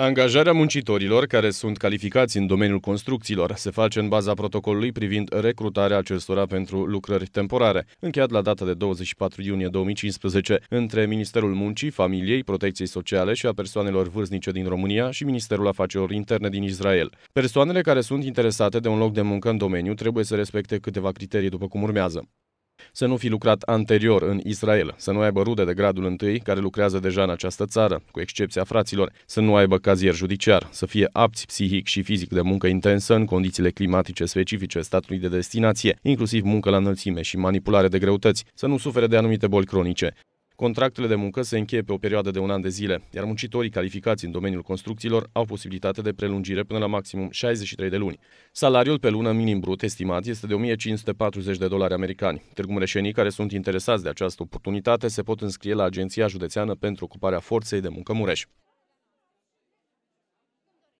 Angajarea muncitorilor care sunt calificați în domeniul construcțiilor se face în baza protocolului privind recrutarea acestora pentru lucrări temporare, încheiat la data de 24 iunie 2015 între Ministerul Muncii, Familiei, Protecției Sociale și a Persoanelor Vârstnice din România și Ministerul Afacerilor Interne din Israel. Persoanele care sunt interesate de un loc de muncă în domeniu trebuie să respecte câteva criterii după cum urmează. Să nu fi lucrat anterior în Israel, să nu aibă rude de gradul întâi care lucrează deja în această țară, cu excepția fraților, să nu aibă cazier judiciar, să fie apți psihic și fizic de muncă intensă în condițiile climatice specifice statului de destinație, inclusiv muncă la înălțime și manipulare de greutăți, să nu sufere de anumite boli cronice. Contractele de muncă se încheie pe o perioadă de un an de zile, iar muncitorii calificați în domeniul construcțiilor au posibilitate de prelungire până la maximum 63 de luni. Salariul pe lună minim brut estimat este de 1540 de dolari americani. Târgu Mureșenii care sunt interesați de această oportunitate se pot înscrie la Agenția Județeană pentru Ocuparea Forței de Muncă Mureș.